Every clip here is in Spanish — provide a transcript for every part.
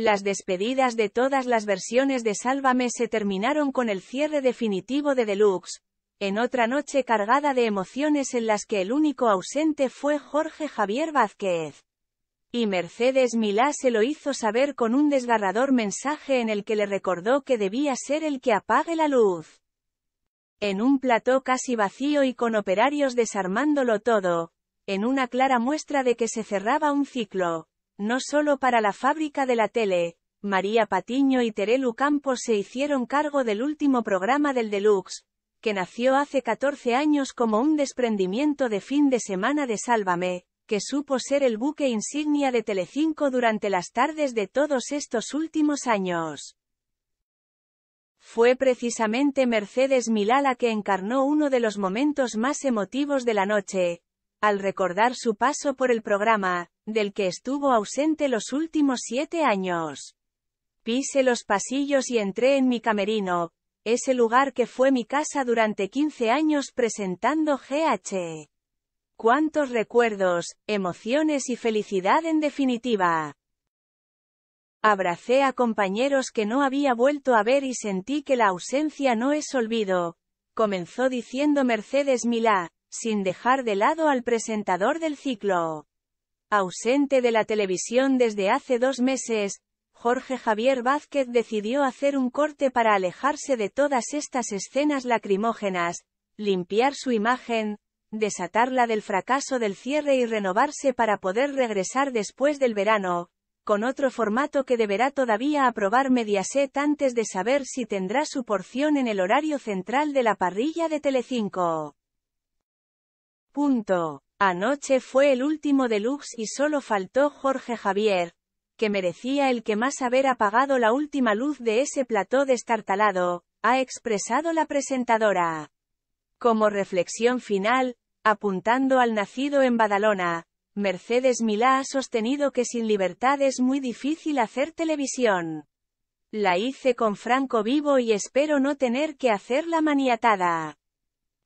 Las despedidas de todas las versiones de Sálvame se terminaron con el cierre definitivo de Deluxe, en otra noche cargada de emociones en las que el único ausente fue Jorge Javier Vázquez. Y Mercedes Milá se lo hizo saber con un desgarrador mensaje en el que le recordó que debía ser el que apague la luz. En un plató casi vacío y con operarios desarmándolo todo, en una clara muestra de que se cerraba un ciclo, no solo para la fábrica de la tele, María Patiño y Terelu Campos se hicieron cargo del último programa del Deluxe, que nació hace 14 años como un desprendimiento de fin de semana de Sálvame, que supo ser el buque insignia de Telecinco durante las tardes de todos estos últimos años. Fue precisamente Mercedes Milala que encarnó uno de los momentos más emotivos de la noche, al recordar su paso por el programa, del que estuvo ausente los últimos siete años. Pise los pasillos y entré en mi camerino, ese lugar que fue mi casa durante 15 años presentando GH. Cuántos recuerdos, emociones y felicidad en definitiva. Abracé a compañeros que no había vuelto a ver y sentí que la ausencia no es olvido, comenzó diciendo Mercedes Milá, sin dejar de lado al presentador del ciclo. Ausente de la televisión desde hace dos meses, Jorge Javier Vázquez decidió hacer un corte para alejarse de todas estas escenas lacrimógenas, limpiar su imagen, desatarla del fracaso del cierre y renovarse para poder regresar después del verano, con otro formato que deberá todavía aprobar Mediaset antes de saber si tendrá su porción en el horario central de la parrilla de Telecinco. Punto. Anoche fue el último deluxe y solo faltó Jorge Javier, que merecía el que más haber apagado la última luz de ese plató destartalado, ha expresado la presentadora. Como reflexión final, apuntando al nacido en Badalona, Mercedes Milá ha sostenido que sin libertad es muy difícil hacer televisión. La hice con Franco vivo y espero no tener que hacerla maniatada.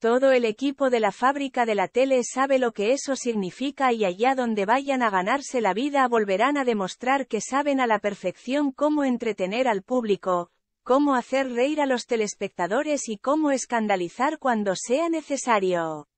Todo el equipo de la fábrica de la tele sabe lo que eso significa y allá donde vayan a ganarse la vida volverán a demostrar que saben a la perfección cómo entretener al público, cómo hacer reír a los telespectadores y cómo escandalizar cuando sea necesario.